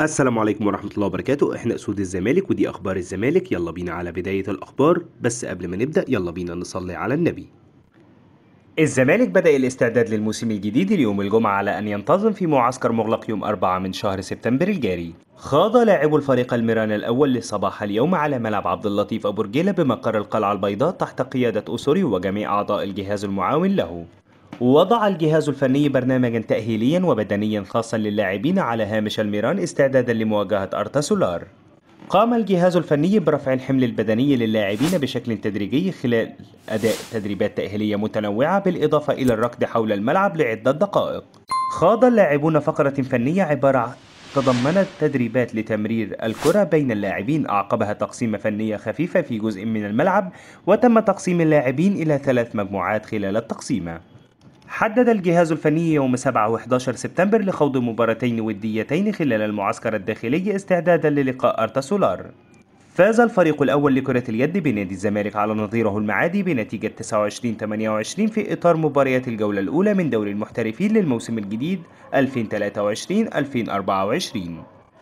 السلام عليكم ورحمة الله وبركاته احنا اسود الزمالك ودي اخبار الزمالك يلا بينا على بداية الاخبار بس قبل ما نبدأ يلا بينا نصلي على النبي الزمالك بدأ الاستعداد للموسم الجديد اليوم الجمعة على أن ينتظم في معسكر مغلق يوم 4 من شهر سبتمبر الجاري. خاض لاعبو الفريق الميران الأول لصباح اليوم على ملعب عبد اللطيف أبو رجيلة بمقر القلعة البيضاء تحت قيادة أسوري وجميع أعضاء الجهاز المعاون له. وضع الجهاز الفني برنامجا تأهيليا وبدنيا خاصا للاعبين على هامش الميران استعدادا لمواجهة أرتا سولار قام الجهاز الفني برفع الحمل البدني للاعبين بشكل تدريجي خلال أداء تدريبات تأهيلية متنوعة بالإضافة إلى الركض حول الملعب لعدة دقائق خاض اللاعبون فقرة فنية عبارة تضمنت تدريبات لتمرير الكرة بين اللاعبين أعقبها تقسيمة فنية خفيفة في جزء من الملعب وتم تقسيم اللاعبين إلى ثلاث مجموعات خلال التقسيمة حدد الجهاز الفني يوم 7 و11 سبتمبر لخوض مباراتين وديتين خلال المعسكر الداخلي استعدادا للقاء أرتا سولار فاز الفريق الأول لكرة اليد بنادي الزمالك على نظيره المعادي بنتيجة 29-28 في إطار مباريات الجولة الأولى من دوري المحترفين للموسم الجديد 2023-2024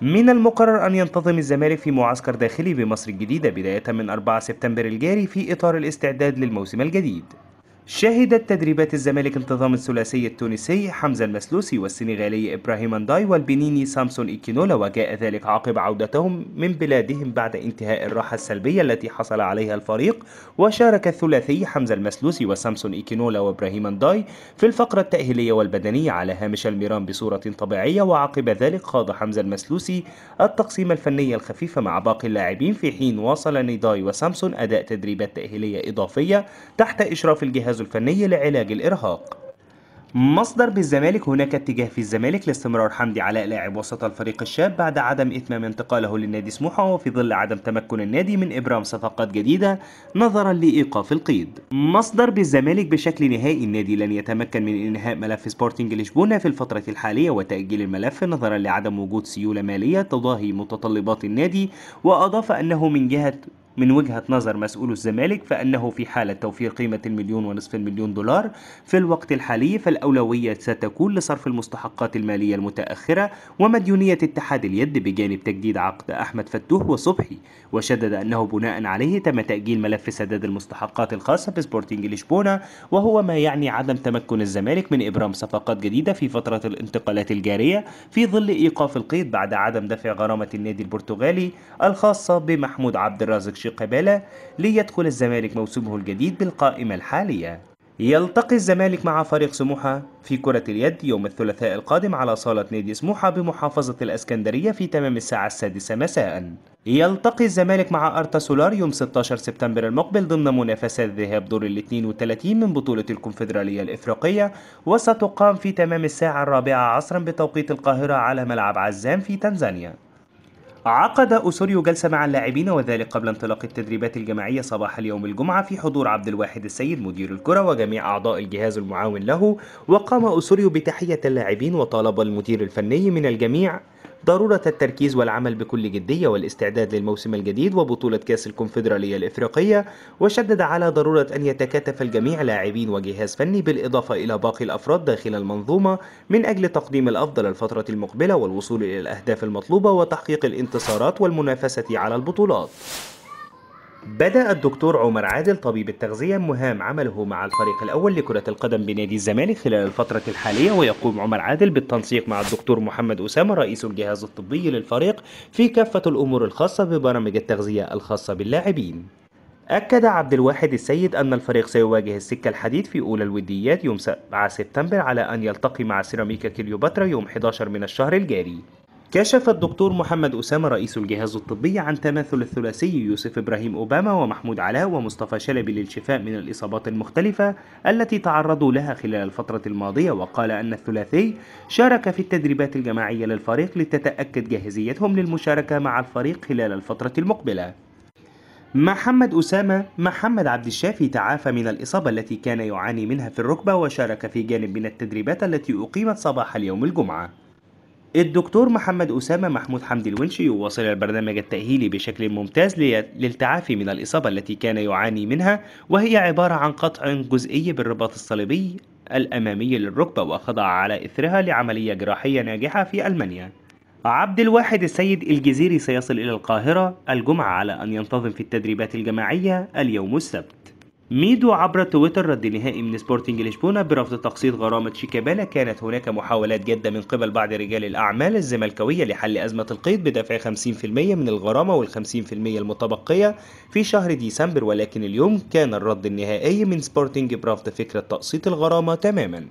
من المقرر أن ينتظم الزمالك في معسكر داخلي بمصر الجديدة بداية من 4 سبتمبر الجاري في إطار الاستعداد للموسم الجديد شهدت تدريبات الزمالك انتظام الثلاثي التونسي حمزة المسلوسي والسنغالي إبراهيم أنداي والبنيني سامسون إيكينولا وجاء ذلك عقب عودتهم من بلادهم بعد انتهاء الراحة السلبية التي حصل عليها الفريق وشارك الثلاثي حمزة المسلوسي وسامسون إيكينولا وإبراهيم أنداي في الفقرة التأهيلية والبدنية على هامش الميران بصورة طبيعية وعقب ذلك خاض حمزة المسلوسي التقسيمة الفنية الخفيفة مع باقي اللاعبين في حين واصل نيداي وسامسون أداء تدريبات تأهيلية إضافية تحت إشراف الجهاز الفنية الفني لعلاج الإرهاق مصدر بالزمالك هناك اتجاه في الزمالك لاستمرار حمدي علاء لاعب وسط الفريق الشاب بعد عدم إتمام انتقاله للنادي سموحة وفي ظل عدم تمكن النادي من إبرام صفقات جديدة نظرا لإيقاف القيد. مصدر بالزمالك بشكل نهائي النادي لن يتمكن من إنهاء ملف سبورتنج لشبونة في الفترة الحالية وتأجيل الملف نظرا لعدم وجود سيولة مالية تضاهي متطلبات النادي وأضاف أنه من جهة من وجهة نظر مسؤول الزمالك فأنه في حالة توفير قيمة المليون ونصف المليون دولار في الوقت الحالي فالأولوية ستكون لصرف المستحقات المالية المتأخرة ومديونية اتحاد اليد بجانب تجديد عقد أحمد فتوح وصبحي وشدد أنه بناء عليه تم تأجيل ملف سداد المستحقات الخاصة بسبورتنج لشبونة وهو ما يعني عدم تمكن الزمالك من إبرام صفقات جديدة في فترة الانتقالات الجارية في ظل إيقاف القيد بعد عدم دفع غرامة النادي البرتغالي الخاصة بمحمود عبد الرازق شيكابالا ليدخل الزمالك موسمه الجديد بالقائمة الحالية يلتقي الزمالك مع فريق سموحة في كرة اليد يوم الثلاثاء القادم على صالة نادي سموحة بمحافظة الأسكندرية في تمام الساعة السادسة مساء يلتقي الزمالك مع أرتا سولار يوم 16 سبتمبر المقبل ضمن منافسات ذهاب دور ال 32 من بطولة الكونفدرالية الإفريقية وستقام في تمام الساعة الرابعة عصرا بتوقيت القاهرة على ملعب عزام في تنزانيا عقد أسوريو جلسة مع اللاعبين وذلك قبل انطلاق التدريبات الجماعية صباح اليوم الجمعة في حضور عبد الواحد السيد مدير الكرة وجميع أعضاء الجهاز المعاون له وقام أسوريو بتحية اللاعبين وطالب المدير الفني من الجميع ضرورة التركيز والعمل بكل جدية والاستعداد للموسم الجديد وبطولة كأس الكونفدرالية الإفريقية وشدد على ضرورة أن يتكاتف الجميع لاعبين وجهاز فني بالإضافة إلى باقي الأفراد داخل المنظومة من أجل تقديم الأفضل الفترة المقبلة والوصول إلى الأهداف المطلوبة وتحقيق الانتصارات والمنافسة على البطولات بدأ الدكتور عمر عادل طبيب التغذية مهام عمله مع الفريق الأول لكرة القدم بنادي الزمالك خلال الفترة الحالية ويقوم عمر عادل بالتنسيق مع الدكتور محمد أسامة رئيس الجهاز الطبي للفريق في كافة الأمور الخاصة ببرامج التغذية الخاصة باللاعبين أكد عبد الواحد السيد أن الفريق سيواجه السكة الحديد في أولى الوديات يوم 7 سبتمبر على أن يلتقي مع سيراميكا كليوباترا يوم 11 من الشهر الجاري كشف الدكتور محمد أسامة رئيس الجهاز الطبي عن تماثل الثلاثي يوسف إبراهيم أوباما ومحمود علاء ومصطفى شلبي للشفاء من الإصابات المختلفة التي تعرضوا لها خلال الفترة الماضية وقال أن الثلاثي شارك في التدريبات الجماعية للفريق لتتأكد جاهزيتهم للمشاركة مع الفريق خلال الفترة المقبلة محمد أسامة محمد عبد الشافي تعافى من الإصابة التي كان يعاني منها في الركبة وشارك في جانب من التدريبات التي أقيمت صباح اليوم الجمعة الدكتور محمد أسامة محمود حمدي الونشي يواصل البرنامج التأهيلي بشكل ممتاز للتعافي من الإصابة التي كان يعاني منها وهي عبارة عن قطع جزئي بالرباط الصليبي الأمامي للركبة وخضع على إثرها لعملية جراحية ناجحة في ألمانيا عبد الواحد السيد الجزيري سيصل إلى القاهرة الجمعة على أن ينتظم في التدريبات الجماعية اليوم السبت ميدو عبر تويتر رد نهائي من سبورتنج لشبونة برفض تقسيط غرامة شيكابالا كانت هناك محاولات جادة من قبل بعض رجال الأعمال الزملكاوية لحل أزمة القيد بدفع 50% من الغرامة وال50% المتبقية في شهر ديسمبر ولكن اليوم كان الرد النهائي من سبورتنج برفض فكرة تقسيط الغرامة تماماً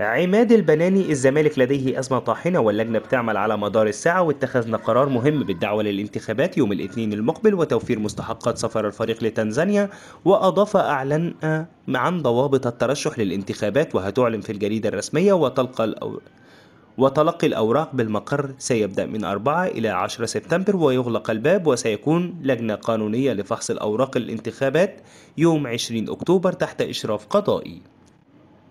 عماد البناني الزمالك لديه أزمة طاحنة واللجنة بتعمل على مدار الساعة واتخذنا قرار مهم بالدعوة للانتخابات يوم الاثنين المقبل وتوفير مستحقات سفر الفريق لتنزانيا وأضاف أعلن آه، عن ضوابط الترشح للانتخابات وهتعلن في الجريدة الرسمية وتلقى الأو... وتلقي الأوراق بالمقر سيبدأ من 4 إلى 10 سبتمبر ويغلق الباب وسيكون لجنة قانونية لفحص الأوراق الانتخابات يوم 20 أكتوبر تحت إشراف قضائي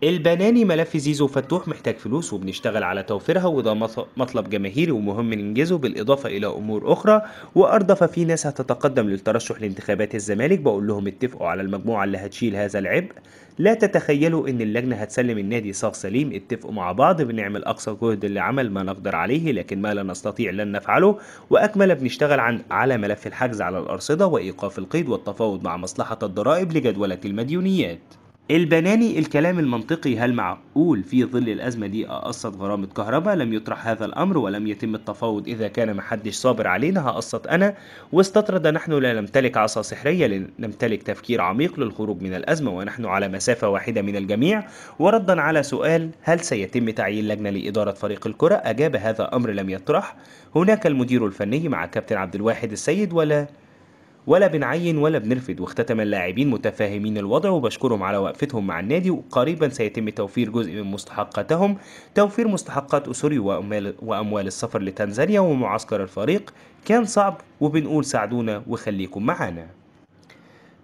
البناني ملف زيزو فتوح محتاج فلوس وبنشتغل على توفيرها وده مطلب جماهيري ومهم ننجزه بالإضافة إلى أمور أخرى وأردف في ناس هتتقدم للترشح لانتخابات الزمالك بقول لهم اتفقوا على المجموعة اللي هتشيل هذا العبء لا تتخيلوا إن اللجنة هتسلم النادي صاغ سليم اتفقوا مع بعض بنعمل أقصى جهد لعمل ما نقدر عليه لكن ما لا نستطيع لن نفعله وأكمل بنشتغل عن على ملف الحجز على الأرصدة وإيقاف القيد والتفاوض مع مصلحة الضرائب لجدولة المديونيات البناني الكلام المنطقي هل معقول في ظل الأزمة دي أقسط غرامة كهرباء لم يطرح هذا الأمر ولم يتم التفاوض إذا كان محدش صابر علينا هقسط أنا واستطرد نحن لا نمتلك عصا سحرية نمتلك تفكير عميق للخروج من الأزمة ونحن على مسافة واحدة من الجميع وردا على سؤال هل سيتم تعيين لجنة لإدارة فريق الكرة أجاب هذا أمر لم يطرح هناك المدير الفني مع كابتن عبد الواحد السيد ولا ولا بنعين ولا بنرفض واختتم اللاعبين متفاهمين الوضع وبشكرهم على وقفتهم مع النادي وقريبا سيتم توفير جزء من مستحقاتهم توفير مستحقات أسوري وأموال, وأموال السفر لتنزانيا ومعسكر الفريق كان صعب وبنقول ساعدونا وخليكم معانا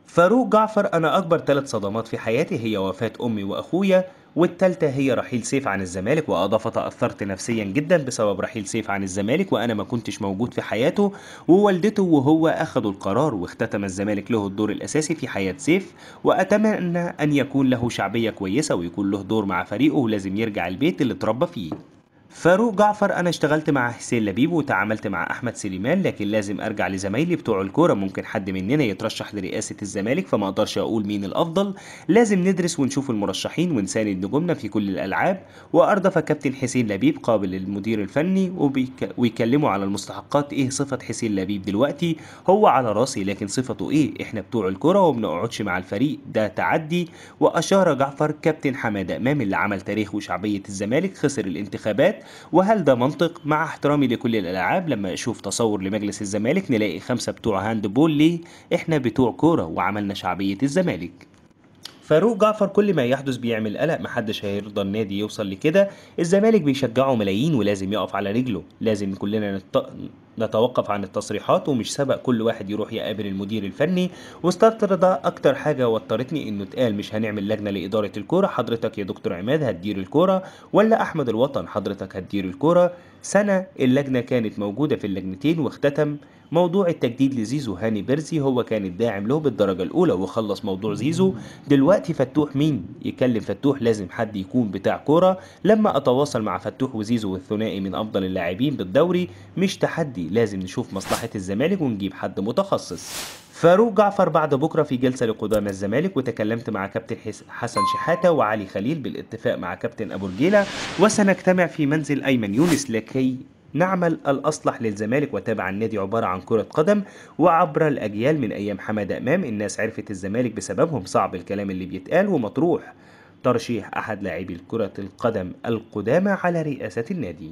فاروق جعفر أنا أكبر ثلاث صدمات في حياتي هي وفاة أمي وأخويا والتالتة هي رحيل سيف عن الزمالك وأضاف تأثرت نفسيا جدا بسبب رحيل سيف عن الزمالك وأنا ما كنتش موجود في حياته ووالدته وهو أخذوا القرار واختتم الزمالك له الدور الأساسي في حياة سيف وأتمنى أن يكون له شعبية كويسة ويكون له دور مع فريقه ولازم يرجع البيت اللي اتربى فيه فاروق جعفر انا اشتغلت مع حسين لبيب وتعاملت مع احمد سليمان لكن لازم ارجع لزمايلي بتوع الكوره ممكن حد مننا يترشح لرئاسه الزمالك فما اقدرش اقول مين الافضل لازم ندرس ونشوف المرشحين ونساند نجومنا في كل الالعاب واردف كابتن حسين لبيب قابل للمدير الفني وبيك... ويكلموا على المستحقات ايه صفه حسين لبيب دلوقتي هو على راسي لكن صفته ايه احنا بتوع الكوره وبنقعدش مع الفريق ده تعدي واشار جعفر كابتن حماده امام اللي عمل تاريخ وشعبيه الزمالك خسر الانتخابات وهل ده منطق مع احترامي لكل الالعاب لما اشوف تصور لمجلس الزمالك نلاقي خمسه بتوع هاند بول ليه احنا بتوع كوره وعملنا شعبيه الزمالك فاروق جعفر كل ما يحدث بيعمل قلق محدش هيرضى النادي يوصل لكده الزمالك بيشجعه ملايين ولازم يقف على رجله لازم كلنا نط... نتوقف عن التصريحات ومش سبق كل واحد يروح يقابل المدير الفني واستطرد اكتر حاجه وترتني انه اتقال مش هنعمل لجنه لاداره الكوره حضرتك يا دكتور عماد هتدير الكوره ولا احمد الوطن حضرتك هتدير الكوره سنه اللجنه كانت موجوده في اللجنتين واختتم موضوع التجديد لزيزو هاني بيرزي هو كان الداعم له بالدرجة الأولى وخلص موضوع زيزو دلوقتي فتوح مين يكلم فتوح لازم حد يكون بتاع كورة لما أتواصل مع فتوح وزيزو والثنائي من أفضل اللاعبين بالدوري مش تحدي دي لازم نشوف مصلحة الزمالك ونجيب حد متخصص فاروق جعفر بعد بكرة في جلسة لقدامى الزمالك وتكلمت مع كابتن حسن شحاتة وعلي خليل بالاتفاق مع كابتن أبو رجيلة وسنجتمع في منزل أيمن يونس لكي نعمل الأصلح للزمالك وتابع النادي عبارة عن كرة قدم وعبر الأجيال من أيام حمادة أمام الناس عرفت الزمالك بسببهم صعب الكلام اللي بيتقال ومطروح ترشيح أحد لاعبي كرة القدم القدامى على رئاسة النادي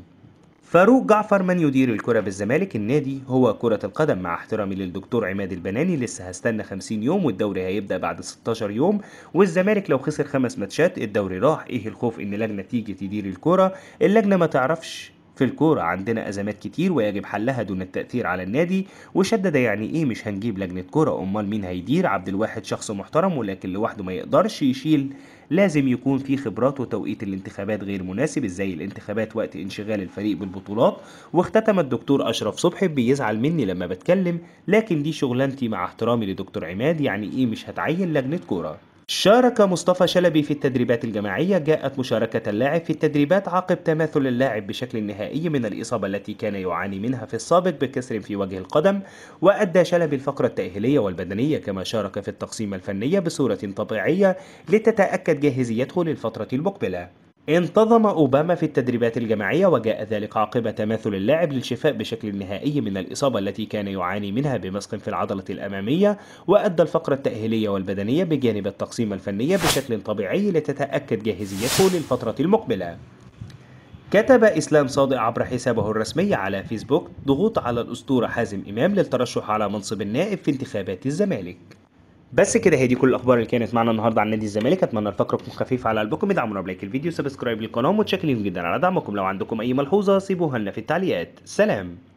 فاروق جعفر من يدير الكرة بالزمالك النادي هو كرة القدم مع احترامي للدكتور عماد البناني لسه هستنى 50 يوم والدوري هيبدأ بعد 16 يوم والزمالك لو خسر خمس ماتشات الدوري راح ايه الخوف ان لجنة تيجي تدير الكرة اللجنة ما تعرفش في الكورة عندنا أزمات كتير ويجب حلها دون التأثير على النادي وشدد يعني إيه مش هنجيب لجنة كورة أمال مين هيدير عبد الواحد شخص محترم ولكن لوحده ما يقدرش يشيل لازم يكون في خبرات وتوقيت الانتخابات غير مناسب ازاي الانتخابات وقت انشغال الفريق بالبطولات واختتم الدكتور اشرف صبحي بيزعل مني لما بتكلم لكن دي شغلانتي مع احترامي لدكتور عماد يعني ايه مش هتعين لجنه كوره شارك مصطفى شلبي في التدريبات الجماعية جاءت مشاركة اللاعب في التدريبات عقب تماثل اللاعب بشكل نهائي من الإصابة التي كان يعاني منها في السابق بكسر في وجه القدم وأدى شلبي الفقرة التأهيلية والبدنية كما شارك في التقسيمة الفنية بصورة طبيعية لتتأكد جاهزيته للفترة المقبلة انتظم أوباما في التدريبات الجماعية وجاء ذلك عقب تماثل اللاعب للشفاء بشكل نهائي من الإصابة التي كان يعاني منها بمسق في العضلة الأمامية وأدى الفقرة التأهيلية والبدنية بجانب التقسيم الفنية بشكل طبيعي لتتأكد جاهزيته للفترة المقبلة كتب إسلام صادق عبر حسابه الرسمي على فيسبوك ضغوط على الأسطورة حازم إمام للترشح على منصب النائب في انتخابات الزمالك بس كده هي دي كل الاخبار اللي كانت معنا النهارده عن نادي الزمالك اتمنى الفقره تكون خفيفه على قلبكم ادعمونا بلايك الفيديو سبسكرايب للقناه متشكرين جدا على دعمكم لو عندكم اي ملحوظه سيبوها لنا في التعليقات سلام